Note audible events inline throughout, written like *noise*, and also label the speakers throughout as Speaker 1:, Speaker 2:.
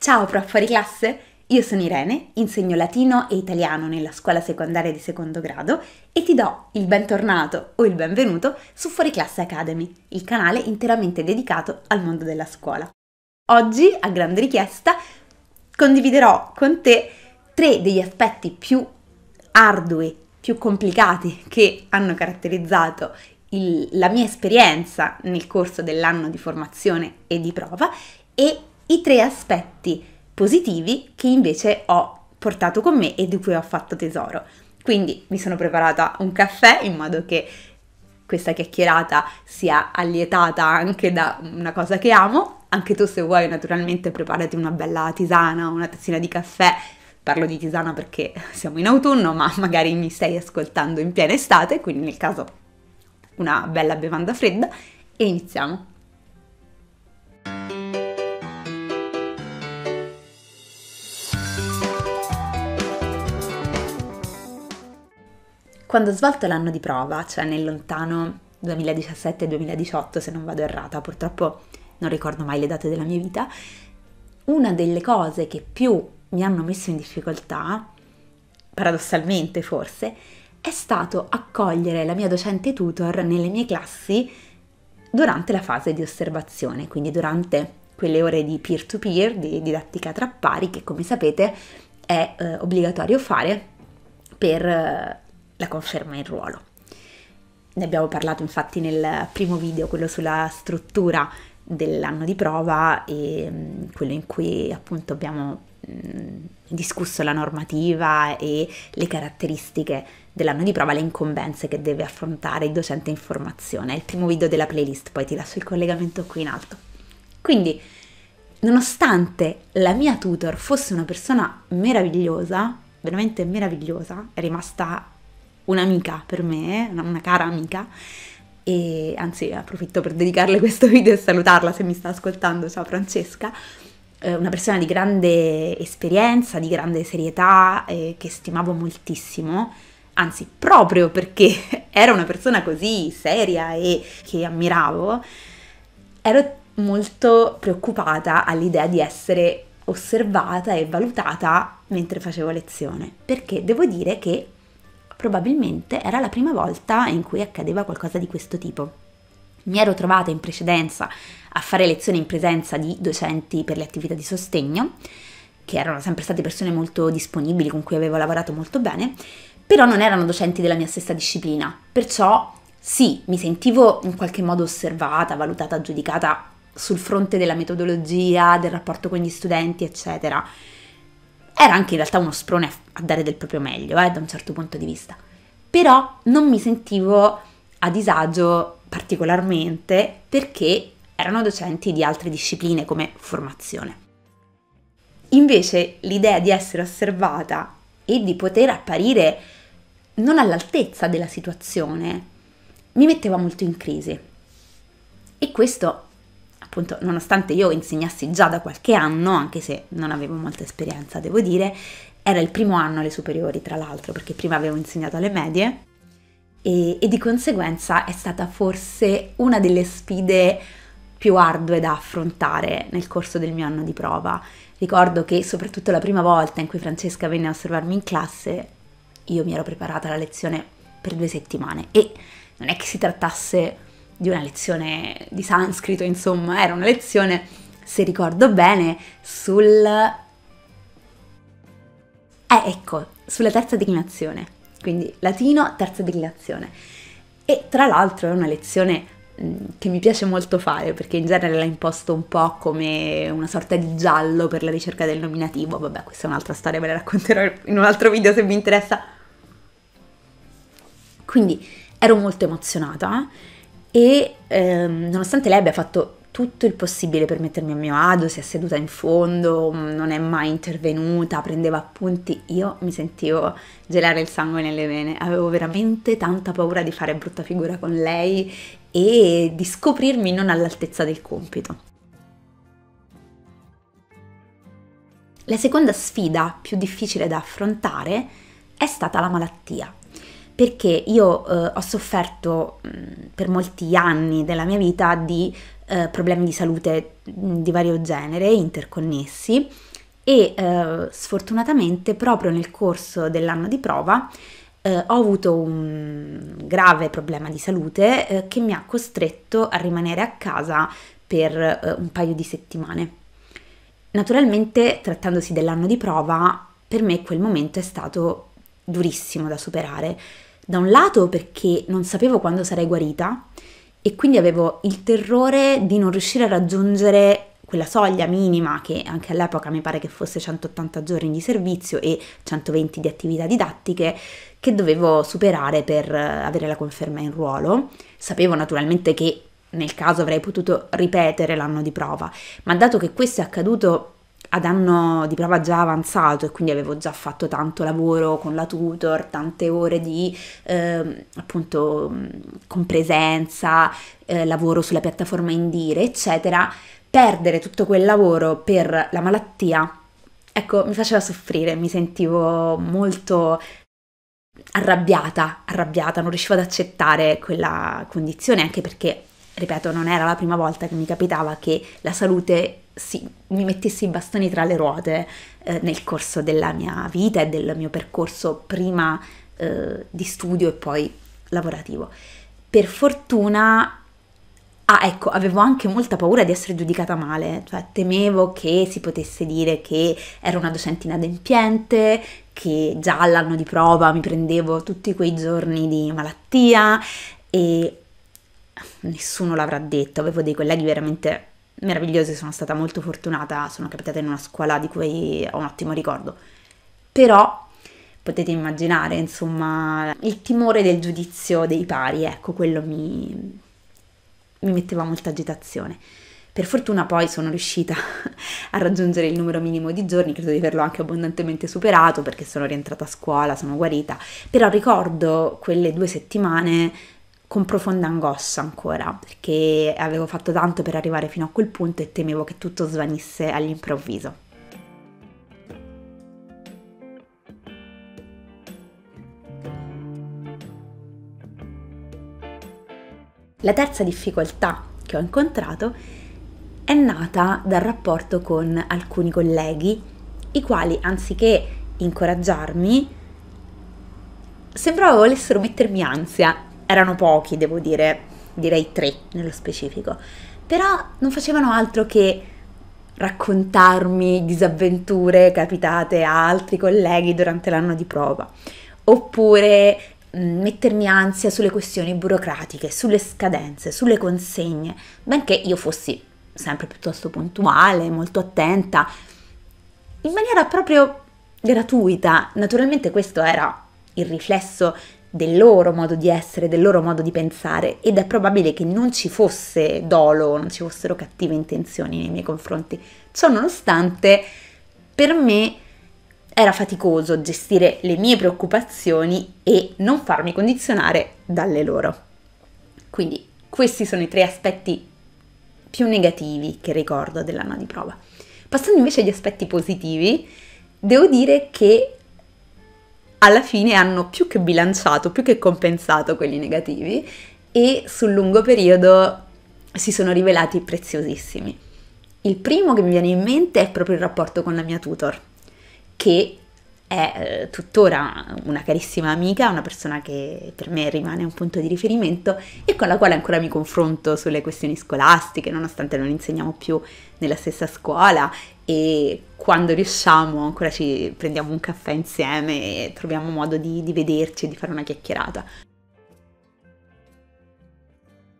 Speaker 1: Ciao prof fuori classe, io sono Irene, insegno latino e italiano nella scuola secondaria di secondo grado e ti do il bentornato o il benvenuto su Fuori Classe Academy, il canale interamente dedicato al mondo della scuola. Oggi, a grande richiesta, condividerò con te tre degli aspetti più ardui, più complicati che hanno caratterizzato il, la mia esperienza nel corso dell'anno di formazione e di prova e i tre aspetti positivi che invece ho portato con me e di cui ho fatto tesoro. Quindi mi sono preparata un caffè in modo che questa chiacchierata sia allietata anche da una cosa che amo. Anche tu se vuoi naturalmente preparati una bella tisana, una tazzina di caffè. Parlo di tisana perché siamo in autunno, ma magari mi stai ascoltando in piena estate, quindi nel caso una bella bevanda fredda e iniziamo. Quando ho svolto l'anno di prova, cioè nel lontano 2017-2018 se non vado errata, purtroppo non ricordo mai le date della mia vita, una delle cose che più mi hanno messo in difficoltà, paradossalmente forse, è stato accogliere la mia docente tutor nelle mie classi durante la fase di osservazione, quindi durante quelle ore di peer-to-peer, di didattica tra pari, che come sapete è eh, obbligatorio fare per eh, la conferma in ruolo. Ne abbiamo parlato infatti nel primo video, quello sulla struttura dell'anno di prova e mm, quello in cui appunto abbiamo mm, discusso la normativa e le caratteristiche dell'anno di prova, le incombenze che deve affrontare il docente in formazione. È il primo video della playlist, poi ti lascio il collegamento qui in alto. Quindi, nonostante la mia tutor fosse una persona meravigliosa, veramente meravigliosa, è rimasta un'amica per me, una cara amica, e anzi approfitto per dedicarle questo *laughs* video e salutarla se mi sta ascoltando, ciao Francesca, eh, una persona di grande esperienza, di grande serietà, eh, che stimavo moltissimo, anzi proprio perché *laughs* era una persona così seria e che ammiravo, ero molto preoccupata all'idea di essere osservata e valutata mentre facevo lezione, perché devo dire che probabilmente era la prima volta in cui accadeva qualcosa di questo tipo. Mi ero trovata in precedenza a fare lezioni in presenza di docenti per le attività di sostegno, che erano sempre state persone molto disponibili con cui avevo lavorato molto bene, però non erano docenti della mia stessa disciplina, perciò sì, mi sentivo in qualche modo osservata, valutata, giudicata sul fronte della metodologia, del rapporto con gli studenti, eccetera era anche in realtà uno sprone a dare del proprio meglio, eh, da un certo punto di vista. Però non mi sentivo a disagio particolarmente perché erano docenti di altre discipline come formazione. Invece l'idea di essere osservata e di poter apparire non all'altezza della situazione mi metteva molto in crisi. E questo appunto nonostante io insegnassi già da qualche anno, anche se non avevo molta esperienza devo dire, era il primo anno alle superiori tra l'altro perché prima avevo insegnato alle medie e, e di conseguenza è stata forse una delle sfide più ardue da affrontare nel corso del mio anno di prova. Ricordo che soprattutto la prima volta in cui Francesca venne a osservarmi in classe, io mi ero preparata la lezione per due settimane e non è che si trattasse di una lezione di sanscrito, insomma, era una lezione, se ricordo bene, sul... Eh, ecco, sulla terza declinazione, quindi latino, terza declinazione. E tra l'altro è una lezione mm, che mi piace molto fare perché in genere l'ha imposto un po' come una sorta di giallo per la ricerca del nominativo, vabbè questa è un'altra storia, ve la racconterò in un altro video se vi interessa. Quindi ero molto emozionata, eh? e ehm, nonostante lei abbia fatto tutto il possibile per mettermi a mio agio, si è seduta in fondo, mm, non è mai intervenuta, prendeva appunti, io mi sentivo gelare il sangue nelle vene, avevo veramente tanta paura di fare brutta figura con lei e di scoprirmi non all'altezza del compito. La seconda sfida più difficile da affrontare è stata la malattia perché io eh, ho sofferto mh, mm, per molti anni della mia vita di eh, problemi di salute mm, di vario genere, interconnessi, e eh, sfortunatamente proprio nel corso dell'anno di prova eh, ho avuto un grave problema di salute eh, che mi ha costretto a rimanere a casa per eh, un paio di settimane. Naturalmente, trattandosi dell'anno di prova, per me quel momento è stato durissimo da superare da un lato perché non sapevo quando sarei guarita e quindi avevo il terrore di non riuscire a raggiungere quella soglia minima che anche all'epoca mi pare che fosse 180 giorni di servizio e 120 di attività didattiche che dovevo superare per eh, avere la conferma in ruolo. Sapevo naturalmente che nel caso avrei potuto ripetere l'anno di prova, ma dato che questo è accaduto ad anno di prova già avanzato e quindi avevo già fatto tanto lavoro con la tutor, tante ore di eh, appunto compresenza, eh, lavoro sulla piattaforma Indire, eccetera, perdere tutto quel lavoro per la malattia, ecco, mi faceva soffrire, mi sentivo molto arrabbiata, arrabbiata, non riuscivo ad accettare quella condizione anche perché ripeto, non era la prima volta che mi capitava che la salute sì, mi mettessi i bastoni tra le ruote eh, nel corso della mia vita e del mio percorso prima eh, di studio e poi lavorativo. Per fortuna, ah, ecco, avevo anche molta paura di essere giudicata male, cioè temevo che si potesse dire che ero una docente inadempiente, che già all'anno di prova mi prendevo tutti quei giorni di malattia e nessuno l'avrà detto, avevo dei colleghi veramente meravigliose, sono stata molto fortunata, sono capitata in una scuola di cui ho un ottimo ricordo. Però potete immaginare, insomma, il timore del giudizio dei pari, ecco, quello mi, mi metteva molta agitazione. Per fortuna poi sono riuscita *laughs* a raggiungere il numero minimo di giorni, credo di averlo anche abbondantemente superato perché sono rientrata a scuola, sono guarita, però ricordo quelle due settimane con profonda angoscia ancora, perché avevo fatto tanto per arrivare fino a quel punto e temevo che tutto svanisse all'improvviso. La terza difficoltà che ho incontrato è nata dal rapporto con alcuni colleghi, i quali anziché incoraggiarmi, sembrava volessero mettermi ansia erano pochi, devo dire, direi tre nello specifico, però non facevano altro che raccontarmi disavventure capitate a altri colleghi durante l'anno di prova, oppure mm, mettermi ansia sulle questioni burocratiche, sulle scadenze, sulle consegne, benché io fossi sempre piuttosto puntuale, molto attenta, in maniera proprio gratuita. Naturalmente questo era il riflesso del loro modo di essere, del loro modo di pensare ed è probabile che non ci fosse dolo, non ci fossero cattive intenzioni nei miei confronti. Ciò nonostante, per me era faticoso gestire le mie preoccupazioni e non farmi condizionare dalle loro. Quindi questi sono i tre aspetti più negativi che ricordo dell'anno di prova. Passando invece agli aspetti positivi, devo dire che alla fine hanno più che bilanciato, più che compensato quelli negativi e sul lungo periodo si sono rivelati preziosissimi. Il primo che mi viene in mente è proprio il rapporto con la mia tutor, che è eh, tuttora una carissima amica, una persona che per me rimane un punto di riferimento e con la quale ancora mi confronto sulle questioni scolastiche, nonostante non insegniamo più nella stessa scuola e quando riusciamo ancora ci prendiamo un caffè insieme e troviamo modo di, di vederci e di fare una chiacchierata.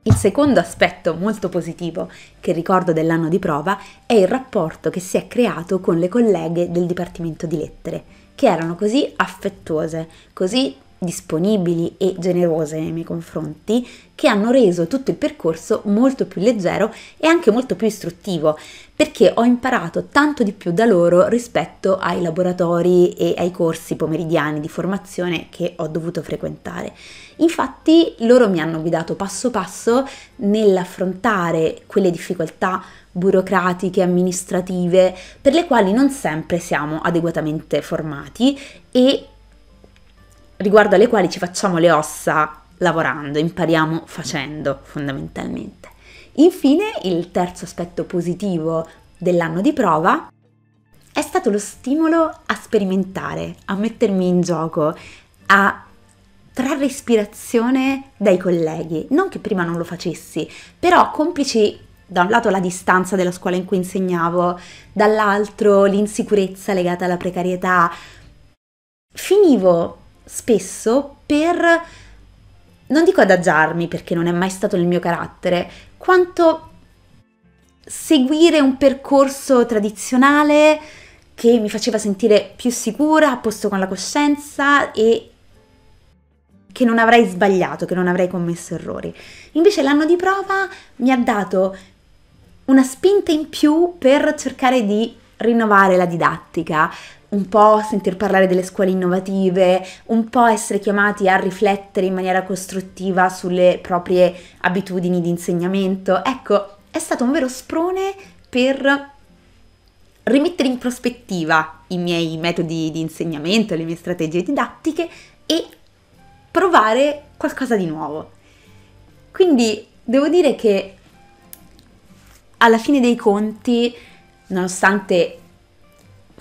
Speaker 1: Il secondo aspetto molto positivo che ricordo dell'anno di prova è il rapporto che si è creato con le colleghe del Dipartimento di Lettere che erano così affettuose, così disponibili e generose nei miei confronti che hanno reso tutto il percorso molto più leggero e anche molto più istruttivo perché ho imparato tanto di più da loro rispetto ai laboratori e ai corsi pomeridiani di formazione che ho dovuto frequentare. Infatti loro mi hanno guidato passo passo nell'affrontare quelle difficoltà burocratiche, amministrative, per le quali non sempre siamo adeguatamente formati e riguardo alle quali ci facciamo le ossa lavorando, impariamo facendo fondamentalmente. Infine, il terzo aspetto positivo dell'anno di prova è stato lo stimolo a sperimentare, a mettermi in gioco, a trarre ispirazione dai colleghi. Non che prima non lo facessi, però complici da un lato la distanza della scuola in cui insegnavo, dall'altro l'insicurezza legata alla precarietà, finivo spesso per non dico adagiarmi perché non è mai stato il mio carattere, quanto seguire un percorso tradizionale che mi faceva sentire più sicura, a posto con la coscienza e che non avrei sbagliato, che non avrei commesso errori. Invece l'anno di prova mi ha dato una spinta in più per cercare di rinnovare la didattica, un po' sentir parlare delle scuole innovative, un po' essere chiamati a riflettere in maniera costruttiva sulle proprie abitudini di insegnamento. Ecco, è stato un vero sprone per rimettere in prospettiva i miei metodi di insegnamento, le mie strategie didattiche e provare qualcosa di nuovo. Quindi devo dire che alla fine dei conti, nonostante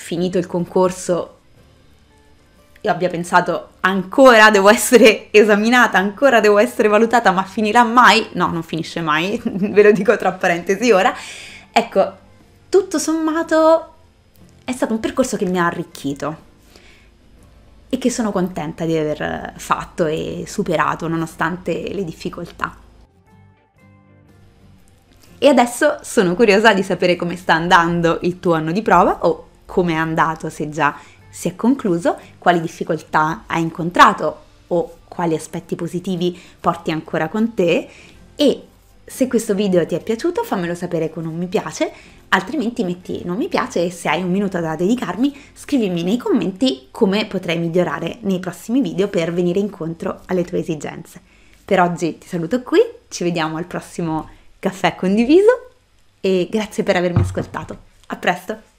Speaker 1: finito il concorso io abbia pensato ancora devo essere esaminata, ancora devo essere valutata, ma finirà mai? No, non finisce mai, *laughs* ve lo dico tra parentesi ora. Ecco, tutto sommato è stato un percorso che mi ha arricchito e che sono contenta di aver fatto e superato nonostante le difficoltà. E adesso sono curiosa di sapere come sta andando il tuo anno di prova o come è andato, se già si è concluso, quali difficoltà hai incontrato o quali aspetti positivi porti ancora con te e se questo video ti è piaciuto fammelo sapere con un mi piace, altrimenti metti non mi piace e se hai un minuto da dedicarmi scrivimi nei commenti come potrei migliorare nei prossimi video per venire incontro alle tue esigenze. Per oggi ti saluto qui, ci vediamo al prossimo caffè condiviso e grazie per avermi ascoltato. A presto!